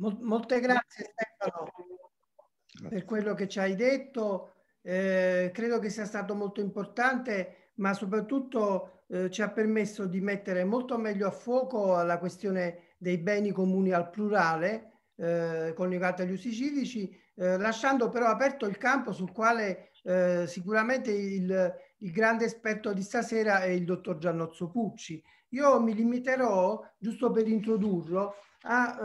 Molte grazie Stefano per quello che ci hai detto. Eh, credo che sia stato molto importante, ma soprattutto eh, ci ha permesso di mettere molto meglio a fuoco la questione dei beni comuni al plurale eh, coniugata agli usi civici, eh, lasciando però aperto il campo sul quale eh, sicuramente il, il, grande esperto di stasera è il dottor Giannozzo Pucci. Io mi limiterò, giusto per introdurlo, a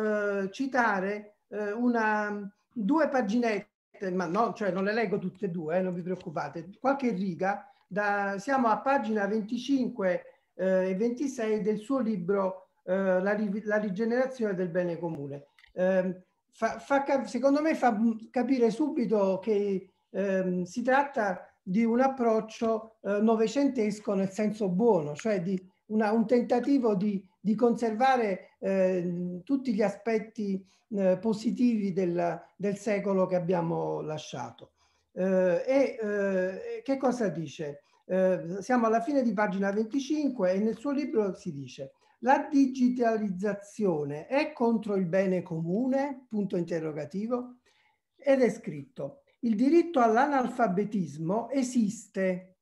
eh, citare eh, una, due paginette, ma no, cioè non le leggo tutte e due, eh, non vi preoccupate, qualche riga, da, siamo a pagina 25 e 26 del suo libro la, la, rigenerazione del bene comune. Ehm, fa, fa, secondo me fa capire subito che ehm, si tratta di un approccio eh, novecentesco nel senso buono, cioè di una, un tentativo di di conservare eh, tutti gli aspetti eh, positivi del, del, secolo che abbiamo lasciato. Eh, eh, e che cosa dice? Eh, siamo alla fine di pagina 25 e nel suo libro si dice la digitalizzazione è contro il bene comune? Punto interrogativo. Ed è scritto, il diritto all'analfabetismo esiste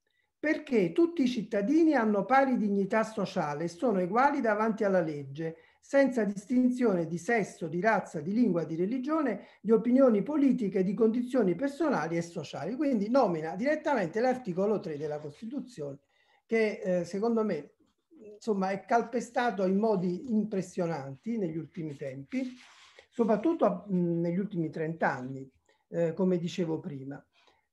perché tutti i cittadini hanno pari dignità sociale e sono uguali davanti alla legge, senza distinzione di sesso, di razza, di lingua, di religione, di opinioni politiche, di condizioni personali e sociali. Quindi nomina direttamente l'articolo 3 della Costituzione, che eh, secondo me insomma, è calpestato in modi impressionanti negli ultimi tempi, soprattutto mh, negli ultimi trent'anni, eh, come dicevo prima.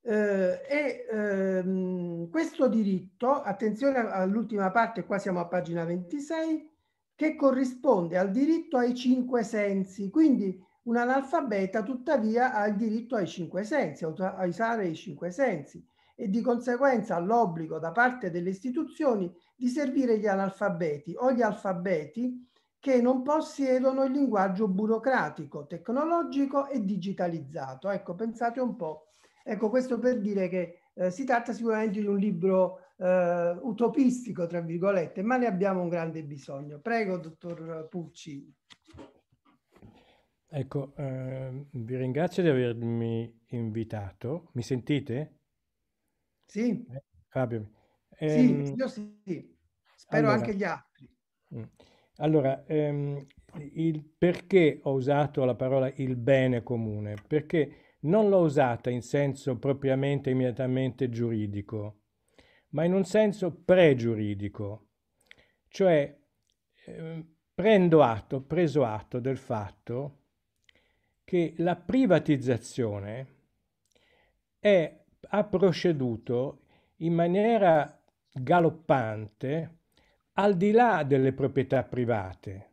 Eh, e ehm, questo diritto, attenzione all'ultima parte, qua siamo a pagina 26, che corrisponde al diritto ai cinque sensi, quindi un analfabeta tuttavia ha il diritto ai cinque sensi, a usare i cinque sensi e di conseguenza all'obbligo da parte delle istituzioni di servire gli analfabeti o gli alfabeti che non possiedono il linguaggio burocratico, tecnologico e digitalizzato. Ecco, pensate un po' Ecco, questo per dire che eh, si tratta sicuramente di un libro eh, utopistico, tra virgolette, ma ne abbiamo un grande bisogno. Prego, dottor Pucci. Ecco, eh, vi ringrazio di avermi invitato. Mi sentite? Sì. Eh, Fabio. Ehm... sì, io sì. Spero allora, anche gli altri. Mm. Allora, ehm, il perché ho usato la parola il bene comune? Perché non l'ho usata in senso propriamente immediatamente giuridico, ma in un senso pregiuridico, cioè ehm, prendo atto, preso atto del fatto che la privatizzazione è, ha proceduto in maniera galoppante al di là delle proprietà private,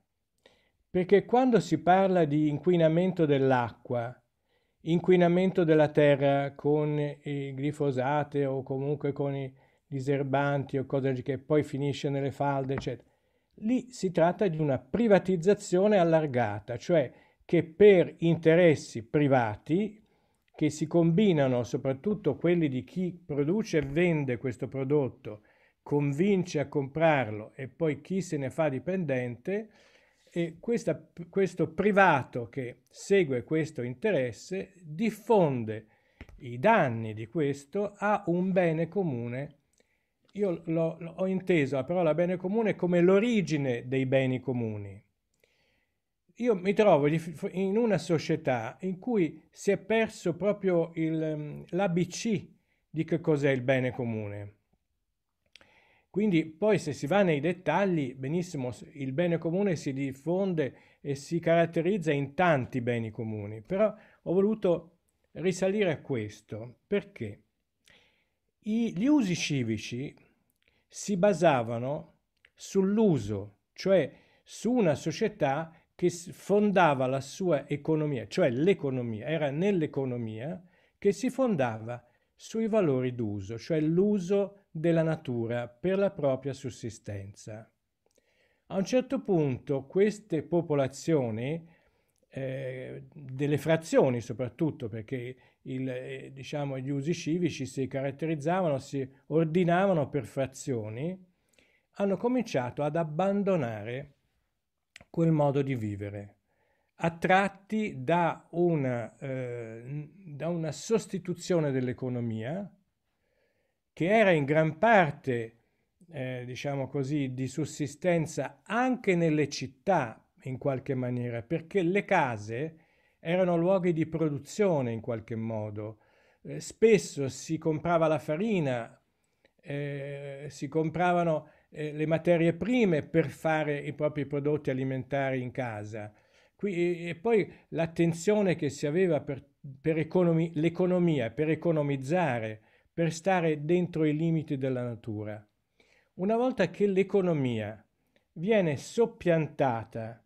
perché quando si parla di inquinamento dell'acqua, inquinamento della terra con i glifosate o comunque con i diserbanti o cose che poi finisce nelle falde, eccetera. Lì si tratta di una privatizzazione allargata, cioè che per interessi privati che si combinano, soprattutto quelli di chi produce e vende questo prodotto, convince a comprarlo e poi chi se ne fa dipendente, e questa, questo privato che segue questo interesse diffonde i danni di questo a un bene comune. Io ho inteso la parola bene comune come l'origine dei beni comuni. Io mi trovo in una società in cui si è perso proprio l'ABC di che cos'è il bene comune. Quindi poi se si va nei dettagli, benissimo, il bene comune si diffonde e si caratterizza in tanti beni comuni, però ho voluto risalire a questo perché i, gli usi civici si basavano sull'uso, cioè su una società che fondava la sua economia, cioè l'economia, era nell'economia che si fondava sui valori d'uso, cioè l'uso della natura per la propria sussistenza. A un certo punto queste popolazioni, eh, delle frazioni soprattutto, perché il, eh, diciamo, gli usi civici si caratterizzavano, si ordinavano per frazioni, hanno cominciato ad abbandonare quel modo di vivere, attratti da una, eh, da una sostituzione dell'economia, che era in gran parte, eh, diciamo così, di sussistenza anche nelle città in qualche maniera, perché le case erano luoghi di produzione in qualche modo. Eh, spesso si comprava la farina, eh, si compravano eh, le materie prime per fare i propri prodotti alimentari in casa. Qui, e poi l'attenzione che si aveva per, per l'economia, per economizzare per stare dentro i limiti della natura. Una volta che l'economia viene soppiantata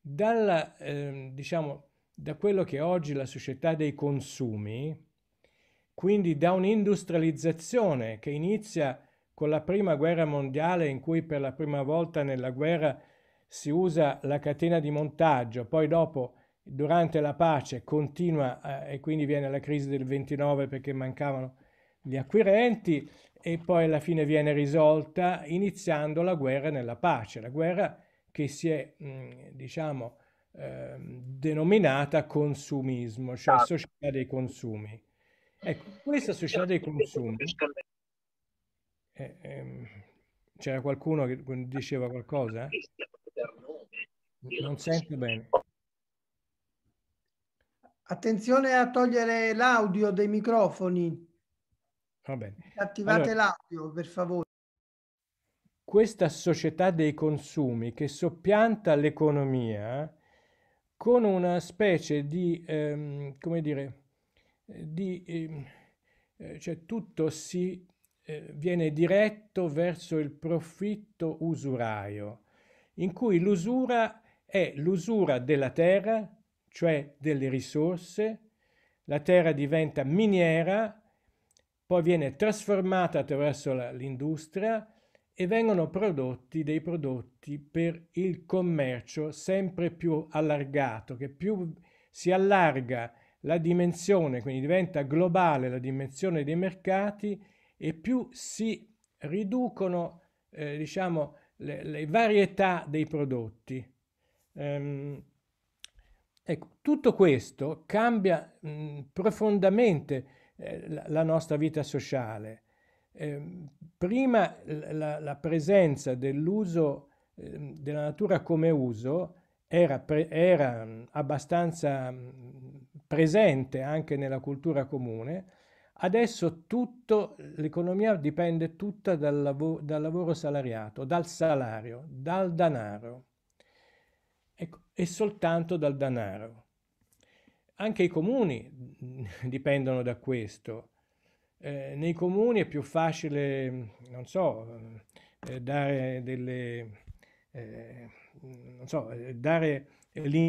dalla, eh, diciamo, da quello che è oggi la società dei consumi, quindi da un'industrializzazione che inizia con la prima guerra mondiale in cui per la prima volta nella guerra si usa la catena di montaggio, poi dopo durante la pace continua eh, e quindi viene la crisi del 29 perché mancavano gli acquirenti e poi alla fine viene risolta iniziando la guerra nella pace, la guerra che si è, mh, mm, diciamo, eh, denominata consumismo, cioè ah. società dei consumi. Ecco, questa società dei consumi... Eh, ehm, c'era qualcuno che diceva qualcosa? Non sento bene. Attenzione a togliere l'audio dei microfoni. Va bene. Attivate allora, per favore. Questa società dei consumi che soppianta l'economia con una specie di, ehm, come dire, eh, di, ehm, eh, cioè tutto si eh, viene diretto verso il profitto usuraio, in cui l'usura è l'usura della terra, cioè delle risorse, la terra diventa miniera, poi viene trasformata attraverso l'industria e vengono prodotti dei prodotti per il commercio sempre più allargato, che più si allarga la dimensione, quindi diventa globale la dimensione dei mercati e più si riducono eh, diciamo, le, le, varietà dei prodotti. Ehm, ecco, tutto questo cambia mh, profondamente eh, la nostra vita sociale. Ehm, prima la, la presenza dell'uso ehm, della natura come uso era, pre, era, mm, abbastanza mm, presente anche nella cultura comune, adesso tutto, l'economia dipende tutta dal, lav- dal lavoro salariato, dal salario, dal denaro ecco, e soltanto dal denaro. Anche i comuni dipendono da questo. Eh, nei comuni è più facile, non so, eh, dare delle... Eh, non so, eh, dare linee